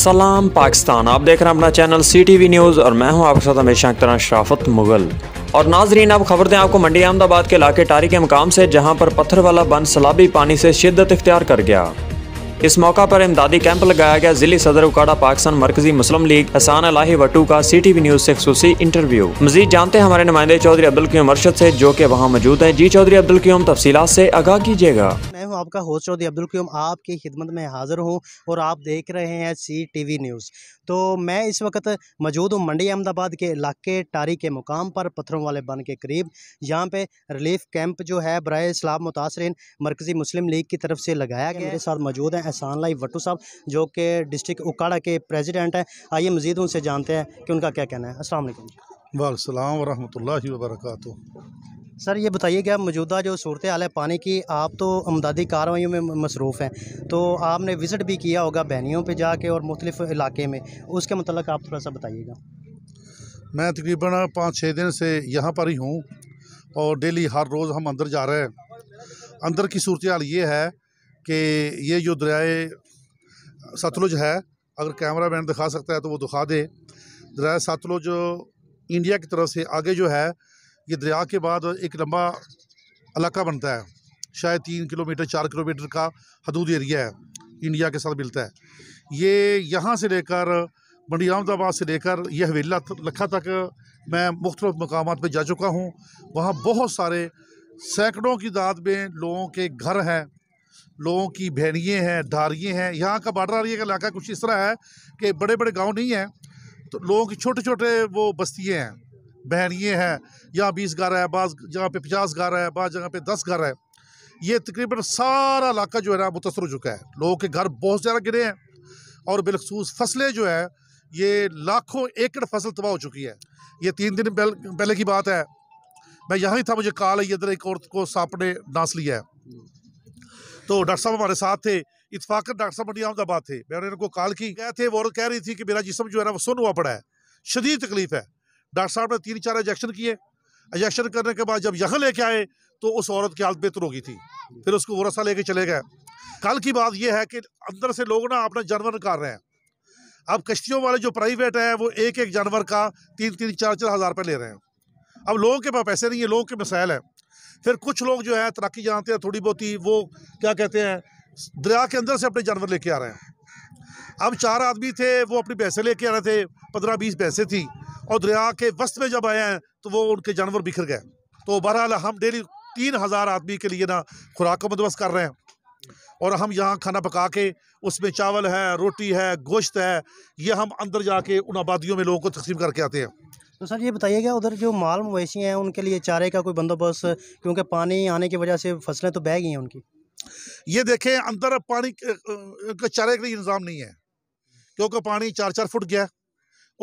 सलाम पाकिस्तान आप देख रहे हैं अपना channel C T V news और मैं हूं आपके साथ हमेशा तरह शराफत मुगल और नाजरीन अब खबर दें आपको मंडी अहमदाबाद के इलाके टारी के मकाम से जहां पर पत्थर वाला बंद सलाबी पानी से शिद्दत इख्तियार कर गया इस मौका पर इमदादी कैंप लगाया गया जिली सदर उकाड़ा पाकिस्तान मरकजी मुस्लिम लीग हसान अलाही वटू का सी टी वी न्यूज़ से खसूसी इंटरव्यू मजीद जानते हैं हमारे नुमाइंदे चौधरी अब्दुल क्यूम अरशद से जो कि वहाँ मौजूद है जी चौधरी अब्दुल क्यूम तफसीत से आगाह कीजिएगा आपका होस्ट चौधरी अब्दुल क्यूम आपकी खिदमत में हाज़िर हूँ और आप देख रहे हैं सी टी वी न्यूज़ तो मैं इस वक्त मौजूद हूँ मंडी अहमदाबाद के इलाके टारी के मुकाम पर पत्थरों वाले बन के करीब यहाँ पर रिलीफ कैंप जो है बरए इस्लाम मुतासरीन मरकज़ी मुस्लिम लीग की तरफ से लगाया गया मेरे साथ मौजूद हैं एहसान लाई वटू साहब जो कि डिस्ट्रिक्ट उकाड़ा के प्रेजिडेंट हैं आइए मज़ीद उनसे जानते हैं कि उनका क्या कहना है असल वालसलाम वरहमल वर्का सर ये बताइए कि आप मौजूदा जो सूरत हाल है पानी की आप तो अमदादी कार्रवाई में मसरूफ़ हैं तो आपने विज़िट भी किया होगा बहनियों पर जाके और मुख्तलि इलाके में उसके मतलब आप थोड़ा सा बताइएगा मैं तकरीबन पाँच छः दिन से यहाँ पर ही हूँ और डेली हर रोज़ हम अंदर जा रहे हैं अंदर की सूरत हाल ये है कि ये जो दरियाए सतलुज है अगर कैमरा मैन दिखा सकता है तो वो दिखा दे दरिया सतलुज इंडिया की तरफ से आगे जो है ये दरिया के बाद एक लंबा इलाका बनता है शायद तीन किलोमीटर चार किलोमीटर का हदूद एरिया है इंडिया के साथ मिलता है ये यहाँ से लेकर मंडी अहमदाबाद से लेकर यह हवेला लखा तक मैं मुख्तल मकाम पर जा चुका हूँ वहाँ बहुत सारे सैकड़ों की दाद में लोगों के घर हैं लोगों की भैनिए हैं धारियाँ हैं यहाँ का बाडर आरिया का इलाका कुछ इस तरह है कि बड़े बड़े गांव नहीं हैं तो लोगों की छोटे छोटे वो बस्तियाँ हैं बहन ये है यहाँ बीस घर है बाज़ जगह पे पचास घर है बाज़ जगह पे दस घर है ये तकरीबन सारा इलाका जो है ना मुतासर हो चुका है लोगों के घर बहुत ज़्यादा गिरे हैं और बिलखसूस फसलें जो है ये लाखों एकड़ फसल तबाह हो चुकी है ये तीन दिन पहले की बात है मैं यहाँ ही था मुझे काल आई इधर एक औरत को सांप ने डांस लिया है तो डॉक्टर साहब हमारे साथ थे इतफाकत डॉक्टर साहब मंडी अहमदाबाद थे मैंने उनको कॉल की गए थे वो कह रही थी कि मेरा जिसम जो है ना वो सुन हुआ पड़ा है शदीद तकलीफ़ है डॉक्टर साहब ने तीन चार इंजेक्शन किए इंजेक्शन करने के बाद जब यहाँ लेके आए तो उस औरत की हालत बेहतर हो गई थी फिर उसको वरसा लेके चले गए कल की बात यह है कि अंदर से लोग ना अपना जानवर निकाल रहे हैं अब कश्तियों वाले जो प्राइवेट हैं वो एक एक जानवर का तीन तीन चार चार हज़ार रुपये ले रहे हैं अब लोगों के पास पैसे नहीं है लोगों के मसाइल हैं फिर कुछ लोग जो है तरक्की जानते हैं थोड़ी बहुत ही वो क्या कहते हैं दरिया के अंदर से अपने जानवर लेके आ रहे हैं हम चार आदमी थे वो अपनी पैसे लेके आ रहे थे पंद्रह बीस पैसे थी और दरिया के वस्त में जब आए हैं तो वो उनके जानवर बिखर गए तो बहरहाल हम डेली तीन हज़ार आदमी के लिए ना खुराक का बंदोबस्त कर रहे हैं और हम यहाँ खाना पका के उसमें चावल है रोटी है गोश्त है ये हम अंदर जाके उन आबादियों में लोगों को तकसीम करके आते हैं तो सर ये बताइएगा उधर जो माल मवेशी हैं उनके लिए चारे का कोई बंदोबस्त क्योंकि पानी आने की वजह से फसलें तो बह गई हैं उनकी ये देखें अंदर पानी चारे का इंतज़ाम नहीं है क्योंकि पानी चार चार फुट गया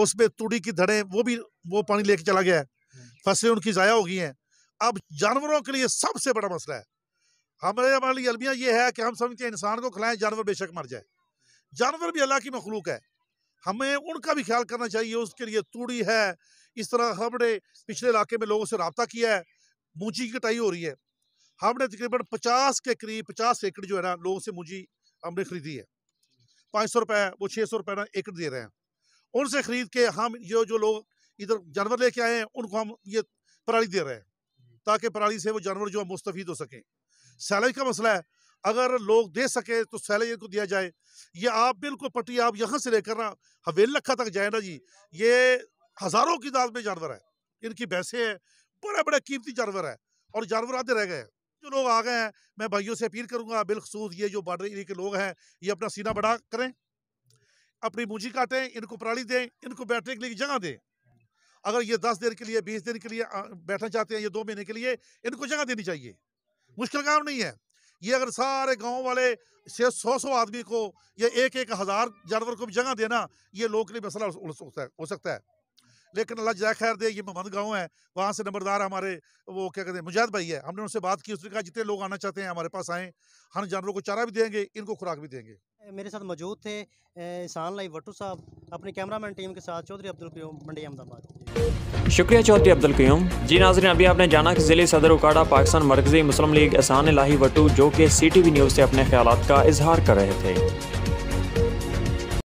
उसमें तुड़ी की धड़ें वो भी वो पानी लेके चला गया है हम्म। फसलें उनकी ज़ाया हो गई हैं अब जानवरों के लिए सबसे बड़ा मसला है हमारे हमारे लिए अलमिया ये है कि हम समझते हैं इंसान को खिलाएं जानवर बेशक मर जाए जानवर भी अल्लाह की मखलूक है हमें उनका भी ख्याल करना चाहिए उसके लिए तूड़ी है इस तरह हमने पिछले इलाके में लोगों से रबता किया है मूंजी की कटाई हो रही है हमने तकरीबन पचास के करीब पचास एकड़ जो है ना लोगों से मूंजी हमने खरीदी है पाँच सौ रुपये वो छः सौ रुपये एकड़ दे रहे हैं उनसे खरीद के हम ये जो लोग इधर जानवर लेके आए हैं उनको हम ये पराली दे रहे हैं ताकि पराली से वो जानवर जो है मुस्तफ़ हो सकें सैलरी का मसला है अगर लोग दे सके तो सैलरी इनको दिया जाए ये आप बिल्कुल पट्टी आप यहाँ से लेकर ना हवेल लखा तक जाए ना जी ये हज़ारों की दाद में जानवर है इनकी भैंसें हैं बड़े बड़े कीमती जानवर है और जानवर आधे रह गए हैं जो लोग आ गए हैं मैं भाइयों से अपील करूंगा बिलखसूस ये जो बॉर्डर एरिया के लोग हैं ये अपना सीना बड़ा करें अपनी मुंजी काटें इनको पराली दें इनको बैठने के लिए जगह दें अगर ये दस दिन के लिए बीस दिन के लिए बैठना चाहते हैं ये दो महीने के लिए इनको जगह देनी चाहिए मुश्किल काम नहीं है ये अगर सारे गांव वाले से सौ सौ आदमी को या एक एक हज़ार जानवर को भी जगह देना ये लोग के लिए मसला हो सकता है लेकिन अल्लाह जय खैर दे ये मोहम्मद गाँव है वहाँ से नंबरदार हमारे वो क्या कहते हैं मुजाद भाई है हमने उनसे बात की उसने कहा जितने लोग आना चाहते हैं हमारे पास आएँ हम जानवरों को चारा भी देंगे इनको खुराक भी देंगे मेरे साथ मौजूद थे इंसान लाई वटू साहब अपनी कैमरामैन टीम के साथ चौधरी अब्दुल क्यूम मंडी अहमदाबाद शुक्रिया चौधरी अब्दुल क्यूम जी नाजरन अभी आपने जाना कि ज़िले सदर उकाड़ा पाकिस्तान मरकज़ी मुस्लिम लीग एहसान लाही वटू जो कि सी टी वी न्यूज़ से अपने ख्याल का इजहार कर रहे थे